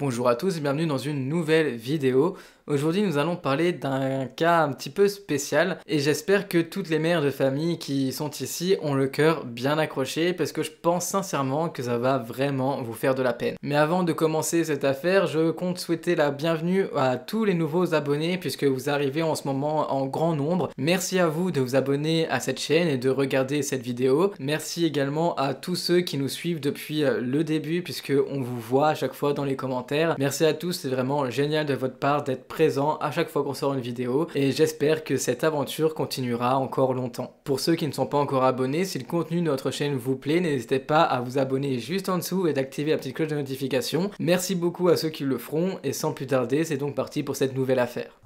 Bonjour à tous et bienvenue dans une nouvelle vidéo. Aujourd'hui nous allons parler d'un cas un petit peu spécial et j'espère que toutes les mères de famille qui sont ici ont le cœur bien accroché parce que je pense sincèrement que ça va vraiment vous faire de la peine. Mais avant de commencer cette affaire, je compte souhaiter la bienvenue à tous les nouveaux abonnés puisque vous arrivez en ce moment en grand nombre. Merci à vous de vous abonner à cette chaîne et de regarder cette vidéo. Merci également à tous ceux qui nous suivent depuis le début puisque on vous voit à chaque fois dans les commentaires Merci à tous, c'est vraiment génial de votre part d'être présent à chaque fois qu'on sort une vidéo et j'espère que cette aventure continuera encore longtemps. Pour ceux qui ne sont pas encore abonnés, si le contenu de notre chaîne vous plaît, n'hésitez pas à vous abonner juste en dessous et d'activer la petite cloche de notification. Merci beaucoup à ceux qui le feront et sans plus tarder, c'est donc parti pour cette nouvelle affaire.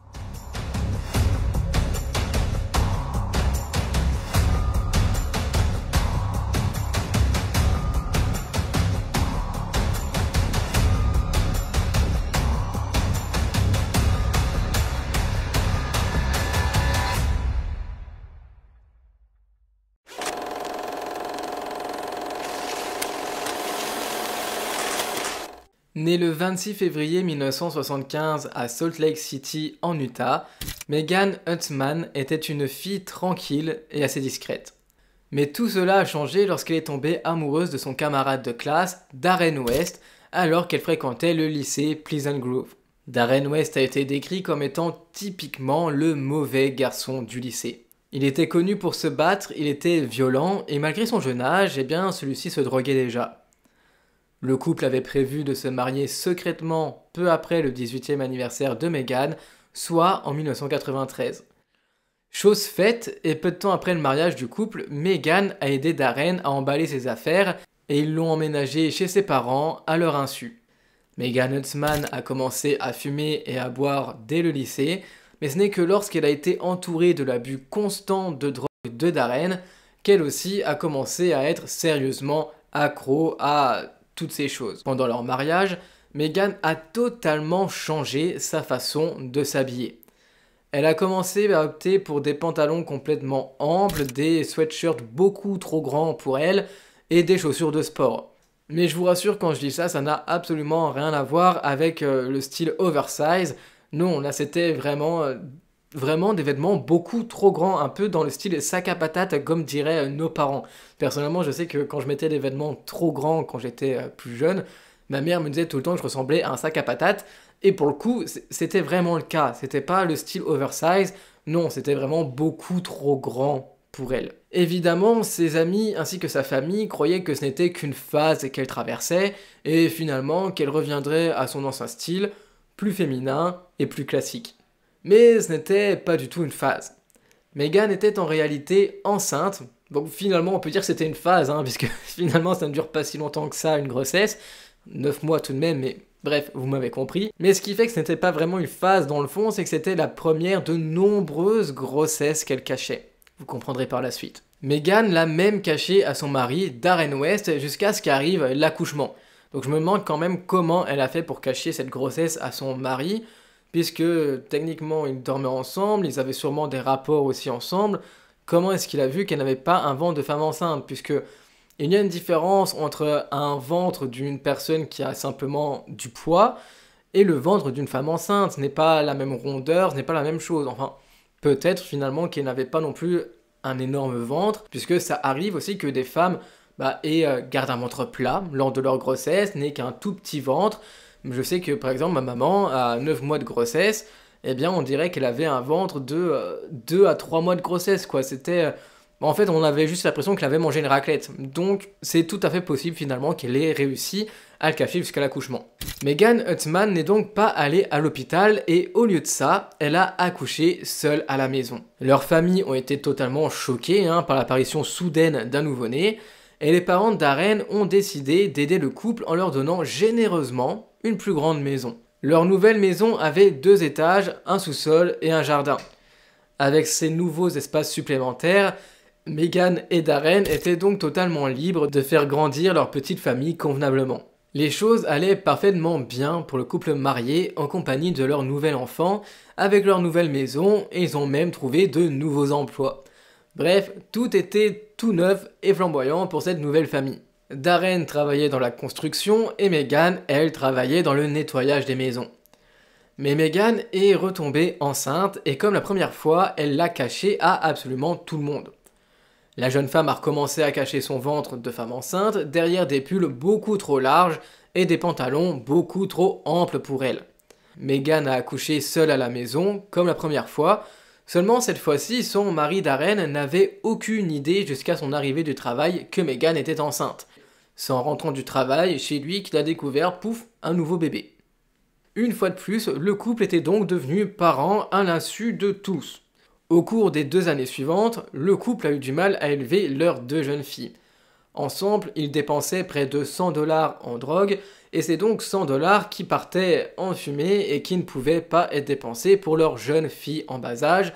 Née le 26 février 1975 à Salt Lake City en Utah, Megan Huntsman était une fille tranquille et assez discrète. Mais tout cela a changé lorsqu'elle est tombée amoureuse de son camarade de classe, Darren West, alors qu'elle fréquentait le lycée Pleasant Grove. Darren West a été décrit comme étant typiquement le mauvais garçon du lycée. Il était connu pour se battre, il était violent, et malgré son jeune âge, eh bien, celui-ci se droguait déjà. Le couple avait prévu de se marier secrètement peu après le 18e anniversaire de Meghan, soit en 1993. Chose faite, et peu de temps après le mariage du couple, Meghan a aidé Darren à emballer ses affaires et ils l'ont emménagé chez ses parents à leur insu. Meghan Hutzman a commencé à fumer et à boire dès le lycée, mais ce n'est que lorsqu'elle a été entourée de l'abus constant de drogue de Darren qu'elle aussi a commencé à être sérieusement accro à toutes ces choses. Pendant leur mariage, Meghan a totalement changé sa façon de s'habiller. Elle a commencé à opter pour des pantalons complètement amples, des sweatshirts beaucoup trop grands pour elle et des chaussures de sport. Mais je vous rassure quand je dis ça, ça n'a absolument rien à voir avec euh, le style oversize. Non, là c'était vraiment euh, vraiment des vêtements beaucoup trop grands, un peu dans le style sac à patate, comme diraient euh, nos parents. Personnellement, je sais que quand je mettais des vêtements trop grands quand j'étais euh, plus jeune, ma mère me disait tout le temps que je ressemblais à un sac à patate, et pour le coup, c'était vraiment le cas. C'était pas le style oversize, non, c'était vraiment beaucoup trop grand pour elle. Évidemment, ses amis ainsi que sa famille croyaient que ce n'était qu'une phase qu'elle traversait, et finalement qu'elle reviendrait à son ancien style, plus féminin et plus classique. Mais ce n'était pas du tout une phase. Meghan était en réalité enceinte. Donc finalement, on peut dire que c'était une phase, hein, puisque finalement, ça ne dure pas si longtemps que ça, une grossesse. 9 mois tout de même, mais bref, vous m'avez compris. Mais ce qui fait que ce n'était pas vraiment une phase dans le fond, c'est que c'était la première de nombreuses grossesses qu'elle cachait. Vous comprendrez par la suite. Meghan l'a même cachée à son mari, Darren West, jusqu'à ce qu'arrive l'accouchement. Donc je me demande quand même comment elle a fait pour cacher cette grossesse à son mari, puisque techniquement ils dormaient ensemble, ils avaient sûrement des rapports aussi ensemble. Comment est-ce qu'il a vu qu'elle n'avait pas un ventre de femme enceinte Puisque il y a une différence entre un ventre d'une personne qui a simplement du poids et le ventre d'une femme enceinte. Ce n'est pas la même rondeur, ce n'est pas la même chose. Enfin, peut-être finalement qu'elle n'avait pas non plus un énorme ventre, puisque ça arrive aussi que des femmes bah, aient, euh, gardent un ventre plat lors de leur grossesse, n'est qu'un tout petit ventre. Je sais que par exemple ma maman, à 9 mois de grossesse, eh bien on dirait qu'elle avait un ventre de 2 euh, à 3 mois de grossesse, quoi. C'était... Euh, en fait, on avait juste l'impression qu'elle avait mangé une raclette. Donc, c'est tout à fait possible finalement qu'elle ait réussi à le café jusqu'à l'accouchement. Megan Hutman n'est donc pas allée à l'hôpital et au lieu de ça, elle a accouché seule à la maison. Leurs familles ont été totalement choquées hein, par l'apparition soudaine d'un nouveau-né et les parents d'Aren ont décidé d'aider le couple en leur donnant généreusement une plus grande maison. Leur nouvelle maison avait deux étages, un sous-sol et un jardin. Avec ces nouveaux espaces supplémentaires, Megan et Darren étaient donc totalement libres de faire grandir leur petite famille convenablement. Les choses allaient parfaitement bien pour le couple marié en compagnie de leur nouvel enfant, avec leur nouvelle maison, et ils ont même trouvé de nouveaux emplois. Bref, tout était tout neuf et flamboyant pour cette nouvelle famille. Darren travaillait dans la construction et Megan, elle, travaillait dans le nettoyage des maisons. Mais Megan est retombée enceinte et comme la première fois, elle l'a caché à absolument tout le monde. La jeune femme a recommencé à cacher son ventre de femme enceinte derrière des pulls beaucoup trop larges et des pantalons beaucoup trop amples pour elle. Megan a accouché seule à la maison, comme la première fois, Seulement cette fois-ci, son mari Darren n'avait aucune idée jusqu'à son arrivée du travail que Meghan était enceinte. C'est en rentrant du travail chez lui qu'il a découvert, pouf, un nouveau bébé. Une fois de plus, le couple était donc devenu parent à l'insu de tous. Au cours des deux années suivantes, le couple a eu du mal à élever leurs deux jeunes filles. Ensemble, ils dépensaient près de 100 dollars en drogue, et c'est donc 100 dollars qui partaient en fumée et qui ne pouvaient pas être dépensés pour leurs jeunes filles en bas âge.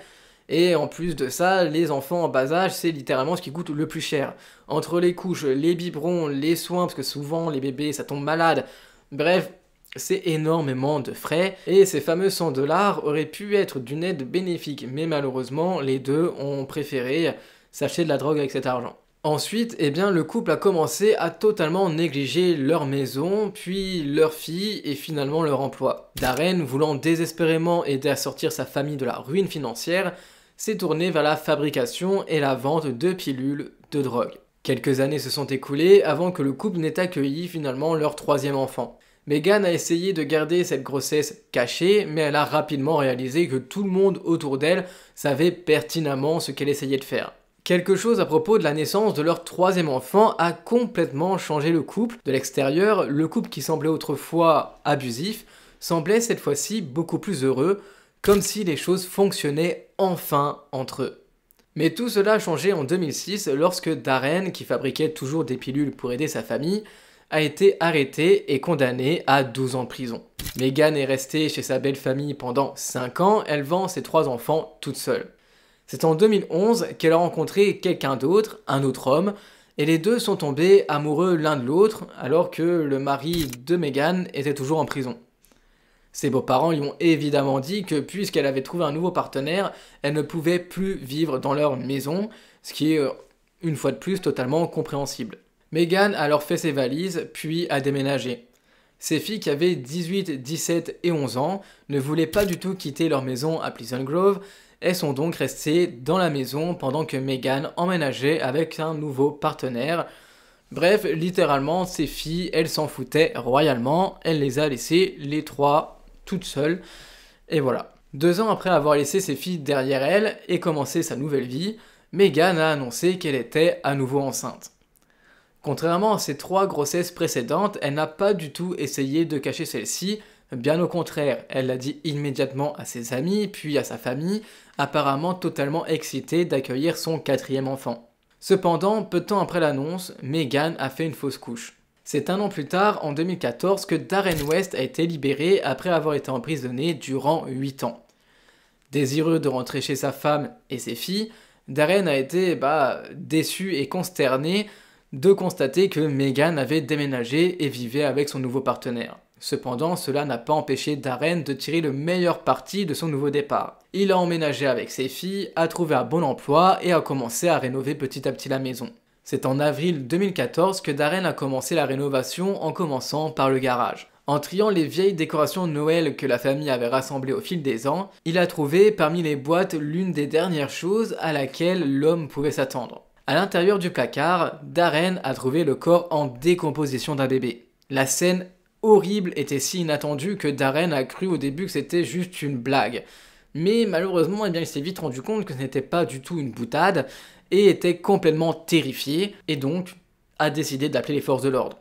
Et en plus de ça, les enfants en bas âge, c'est littéralement ce qui coûte le plus cher. Entre les couches, les biberons, les soins, parce que souvent les bébés, ça tombe malade. Bref, c'est énormément de frais et ces fameux 100 dollars auraient pu être d'une aide bénéfique, mais malheureusement, les deux ont préféré s'acheter de la drogue avec cet argent. Ensuite, eh bien, le couple a commencé à totalement négliger leur maison, puis leur fille et finalement leur emploi. Darren, voulant désespérément aider à sortir sa famille de la ruine financière, s'est tourné vers la fabrication et la vente de pilules de drogue. Quelques années se sont écoulées avant que le couple n'ait accueilli finalement leur troisième enfant. Megan a essayé de garder cette grossesse cachée, mais elle a rapidement réalisé que tout le monde autour d'elle savait pertinemment ce qu'elle essayait de faire. Quelque chose à propos de la naissance de leur troisième enfant a complètement changé le couple. De l'extérieur, le couple qui semblait autrefois abusif semblait cette fois-ci beaucoup plus heureux, comme si les choses fonctionnaient enfin entre eux. Mais tout cela a changé en 2006 lorsque Darren, qui fabriquait toujours des pilules pour aider sa famille, a été arrêté et condamné à 12 ans de prison. Megan est restée chez sa belle famille pendant 5 ans, elle vend ses trois enfants toute seule. C'est en 2011 qu'elle a rencontré quelqu'un d'autre, un autre homme, et les deux sont tombés amoureux l'un de l'autre alors que le mari de Meghan était toujours en prison. Ses beaux-parents lui ont évidemment dit que puisqu'elle avait trouvé un nouveau partenaire, elle ne pouvait plus vivre dans leur maison, ce qui est euh, une fois de plus totalement compréhensible. Meghan a alors fait ses valises, puis a déménagé. Ces filles qui avaient 18, 17 et 11 ans ne voulaient pas du tout quitter leur maison à Pleasant Grove. Elles sont donc restées dans la maison pendant que Megan emménageait avec un nouveau partenaire. Bref, littéralement, ces filles, elles s'en foutaient royalement. Elle les a laissées, les trois, toutes seules. Et voilà. Deux ans après avoir laissé ses filles derrière elle et commencé sa nouvelle vie, Megan a annoncé qu'elle était à nouveau enceinte. Contrairement à ses trois grossesses précédentes, elle n'a pas du tout essayé de cacher celle-ci, bien au contraire, elle l'a dit immédiatement à ses amis, puis à sa famille, apparemment totalement excitée d'accueillir son quatrième enfant. Cependant, peu de temps après l'annonce, Meghan a fait une fausse couche. C'est un an plus tard, en 2014, que Darren West a été libéré après avoir été emprisonné durant 8 ans. Désireux de rentrer chez sa femme et ses filles, Darren a été bah, déçu et consterné de constater que Meghan avait déménagé et vivait avec son nouveau partenaire. Cependant, cela n'a pas empêché Darren de tirer le meilleur parti de son nouveau départ. Il a emménagé avec ses filles, a trouvé un bon emploi et a commencé à rénover petit à petit la maison. C'est en avril 2014 que Darren a commencé la rénovation en commençant par le garage. En triant les vieilles décorations de Noël que la famille avait rassemblées au fil des ans, il a trouvé parmi les boîtes l'une des dernières choses à laquelle l'homme pouvait s'attendre. À l'intérieur du placard, Darren a trouvé le corps en décomposition d'un bébé. La scène horrible était si inattendue que Darren a cru au début que c'était juste une blague. Mais malheureusement, eh bien, il s'est vite rendu compte que ce n'était pas du tout une boutade et était complètement terrifié et donc a décidé d'appeler les forces de l'ordre.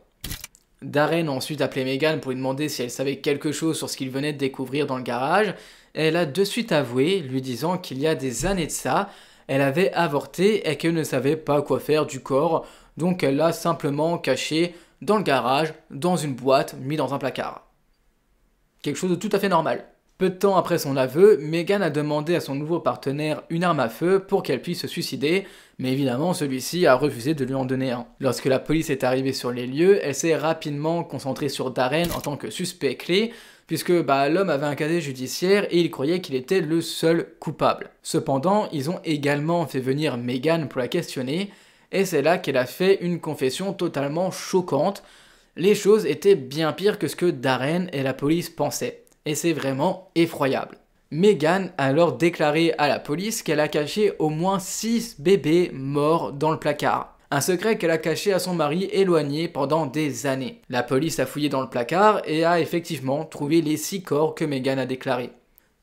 Darren a ensuite appelé Megan pour lui demander si elle savait quelque chose sur ce qu'il venait de découvrir dans le garage. elle a de suite avoué, lui disant qu'il y a des années de ça, elle avait avorté et qu'elle ne savait pas quoi faire du corps, donc elle l'a simplement caché dans le garage, dans une boîte, mis dans un placard. Quelque chose de tout à fait normal. Peu de temps après son aveu, Megan a demandé à son nouveau partenaire une arme à feu pour qu'elle puisse se suicider, mais évidemment celui-ci a refusé de lui en donner un. Lorsque la police est arrivée sur les lieux, elle s'est rapidement concentrée sur Darren en tant que suspect clé, puisque bah, l'homme avait un casier judiciaire et il croyait qu'il était le seul coupable. Cependant, ils ont également fait venir Meghan pour la questionner, et c'est là qu'elle a fait une confession totalement choquante. Les choses étaient bien pires que ce que Darren et la police pensaient, et c'est vraiment effroyable. Meghan a alors déclaré à la police qu'elle a caché au moins 6 bébés morts dans le placard un secret qu'elle a caché à son mari éloigné pendant des années. La police a fouillé dans le placard et a effectivement trouvé les six corps que Megan a déclarés.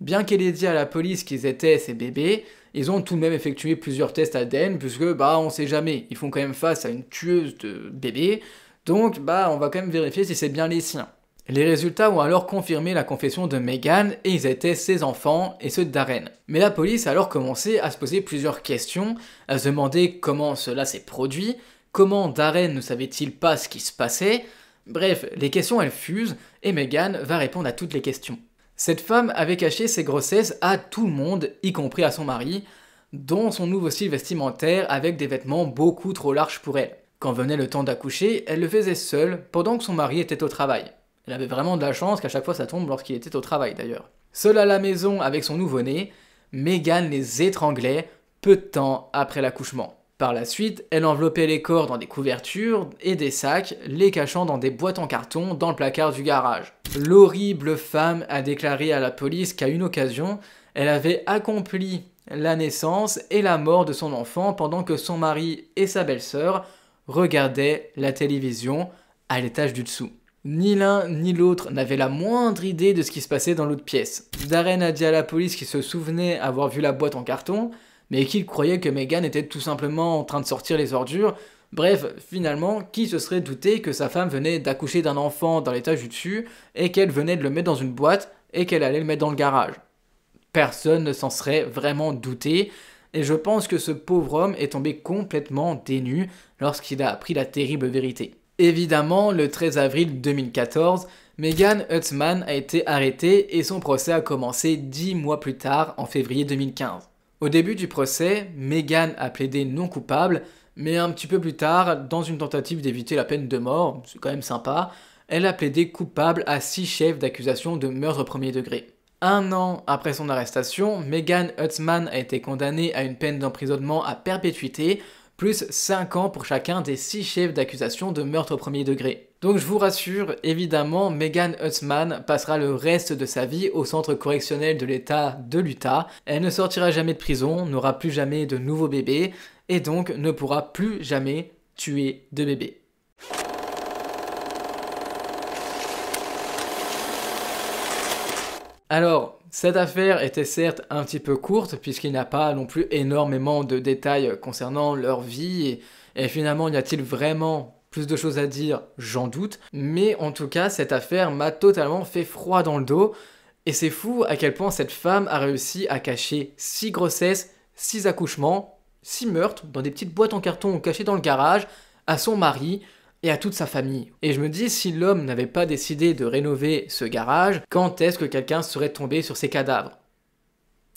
Bien qu'elle ait dit à la police qu'ils étaient ses bébés, ils ont tout de même effectué plusieurs tests ADN puisque bah on sait jamais, ils font quand même face à une tueuse de bébés, donc bah on va quand même vérifier si c'est bien les siens. Les résultats ont alors confirmé la confession de Meghan et ils étaient ses enfants et ceux de Mais la police a alors commencé à se poser plusieurs questions, à se demander comment cela s'est produit, comment Darren ne savait-il pas ce qui se passait. Bref, les questions elles fusent et Meghan va répondre à toutes les questions. Cette femme avait caché ses grossesses à tout le monde, y compris à son mari, dont son nouveau style vestimentaire avec des vêtements beaucoup trop larges pour elle. Quand venait le temps d'accoucher, elle le faisait seule pendant que son mari était au travail. Elle avait vraiment de la chance qu'à chaque fois ça tombe lorsqu'il était au travail d'ailleurs. Seule à la maison avec son nouveau-né, Megan les étranglait peu de temps après l'accouchement. Par la suite, elle enveloppait les corps dans des couvertures et des sacs, les cachant dans des boîtes en carton dans le placard du garage. L'horrible femme a déclaré à la police qu'à une occasion, elle avait accompli la naissance et la mort de son enfant pendant que son mari et sa belle-sœur regardaient la télévision à l'étage du dessous. Ni l'un ni l'autre n'avaient la moindre idée de ce qui se passait dans l'autre pièce. Darren a dit à la police qu'il se souvenait avoir vu la boîte en carton, mais qu'il croyait que Meghan était tout simplement en train de sortir les ordures. Bref, finalement, qui se serait douté que sa femme venait d'accoucher d'un enfant dans l'étage du dessus et qu'elle venait de le mettre dans une boîte et qu'elle allait le mettre dans le garage Personne ne s'en serait vraiment douté, et je pense que ce pauvre homme est tombé complètement dénu lorsqu'il a appris la terrible vérité. Évidemment, le 13 avril 2014, Megan Hutzman a été arrêtée et son procès a commencé dix mois plus tard, en février 2015. Au début du procès, Megan a plaidé non coupable, mais un petit peu plus tard, dans une tentative d'éviter la peine de mort, c'est quand même sympa, elle a plaidé coupable à six chefs d'accusation de meurtre au premier degré. Un an après son arrestation, Megan Hutzman a été condamnée à une peine d'emprisonnement à perpétuité plus 5 ans pour chacun des 6 chefs d'accusation de meurtre au premier degré. Donc je vous rassure, évidemment, Megan Hutzman passera le reste de sa vie au centre correctionnel de l'État de l'Utah. Elle ne sortira jamais de prison, n'aura plus jamais de nouveau bébé, et donc ne pourra plus jamais tuer de bébé. Alors, cette affaire était certes un petit peu courte puisqu'il n'a pas non plus énormément de détails concernant leur vie et, finalement y a-t-il vraiment plus de choses à dire J'en doute. Mais en tout cas cette affaire m'a totalement fait froid dans le dos et c'est fou à quel point cette femme a réussi à cacher 6 grossesses, 6 accouchements, 6 meurtres dans des petites boîtes en carton cachées dans le garage à son mari et à toute sa famille. Et je me dis, si l'homme n'avait pas décidé de rénover ce garage, quand est-ce que quelqu'un serait tombé sur ses cadavres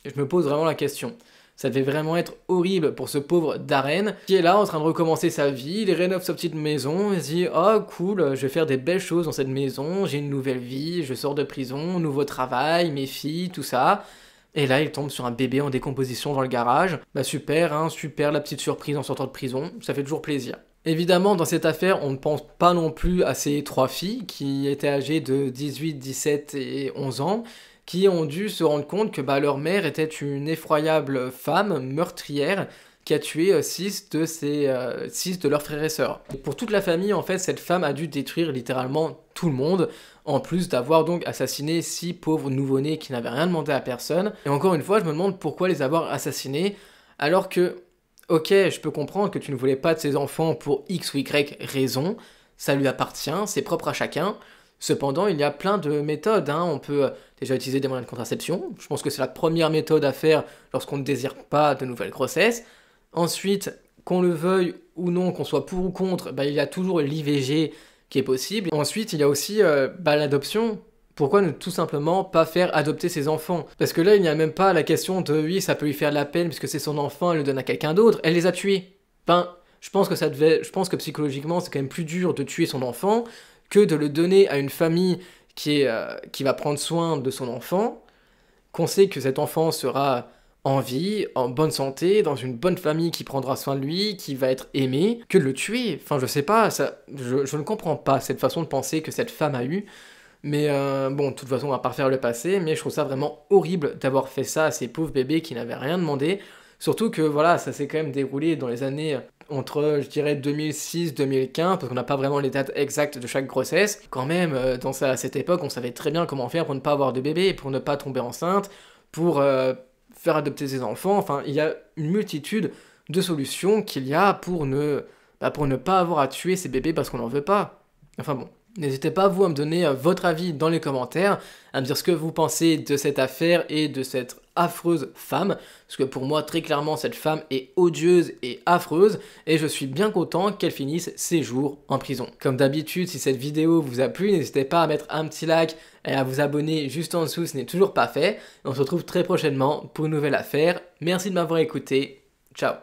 Je me pose vraiment la question. Ça devait vraiment être horrible pour ce pauvre Darren qui est là en train de recommencer sa vie, il rénove sa petite maison, il se dit Oh cool, je vais faire des belles choses dans cette maison, j'ai une nouvelle vie, je sors de prison, nouveau travail, mes filles, tout ça. Et là, il tombe sur un bébé en décomposition dans le garage. Bah super, hein, super la petite surprise en sortant de prison, ça fait toujours plaisir. Évidemment, dans cette affaire, on ne pense pas non plus à ces trois filles qui étaient âgées de 18, 17 et 11 ans, qui ont dû se rendre compte que bah, leur mère était une effroyable femme meurtrière qui a tué 6 euh, de, euh, six de leurs frères et sœurs. Et pour toute la famille, en fait, cette femme a dû détruire littéralement tout le monde, en plus d'avoir donc assassiné six pauvres nouveau-nés qui n'avaient rien demandé à personne. Et encore une fois, je me demande pourquoi les avoir assassinés, alors que Ok, je peux comprendre que tu ne voulais pas de ses enfants pour X ou Y raison, ça lui appartient, c'est propre à chacun. Cependant, il y a plein de méthodes. Hein. On peut euh, déjà utiliser des moyens de contraception. Je pense que c'est la première méthode à faire lorsqu'on ne désire pas de nouvelles grossesses. Ensuite, qu'on le veuille ou non, qu'on soit pour ou contre, bah, il y a toujours l'IVG qui est possible. Ensuite, il y a aussi euh, bah, l'adoption pourquoi ne tout simplement pas faire adopter ses enfants Parce que là, il n'y a même pas la question de oui, ça peut lui faire de la peine puisque c'est son enfant, elle le donne à quelqu'un d'autre, elle les a tués. Ben, je pense que ça devait, je pense que psychologiquement, c'est quand même plus dur de tuer son enfant que de le donner à une famille qui, est, euh, qui va prendre soin de son enfant, qu'on sait que cet enfant sera en vie, en bonne santé, dans une bonne famille qui prendra soin de lui, qui va être aimé, que de le tuer. Enfin, je sais pas, ça, je, je ne comprends pas cette façon de penser que cette femme a eue. Mais euh, bon, de toute façon, à va faire le passé, mais je trouve ça vraiment horrible d'avoir fait ça à ces pauvres bébés qui n'avaient rien demandé. Surtout que voilà, ça s'est quand même déroulé dans les années euh, entre, je dirais, 2006-2015, parce qu'on n'a pas vraiment les dates exactes de chaque grossesse. Quand même, euh, dans à cette époque, on savait très bien comment faire pour ne pas avoir de bébé, pour ne pas tomber enceinte, pour faire adopter ses enfants. Enfin, il y a une multitude de solutions qu'il y a pour ne, bah, pour ne pas avoir à tuer ses bébés parce qu'on n'en veut pas. Enfin bon, N'hésitez pas, vous, à me donner euh, votre avis dans les commentaires, à me dire ce que vous pensez de cette affaire et de cette affreuse femme, parce que pour moi, très clairement, cette femme est odieuse et affreuse, et je suis bien content qu'elle finisse ses jours en prison. Comme d'habitude, si cette vidéo vous a plu, n'hésitez pas à mettre un petit like et à vous abonner juste en dessous, ce n'est toujours pas fait. On se retrouve très prochainement pour une nouvelle affaire. Merci de m'avoir écouté. Ciao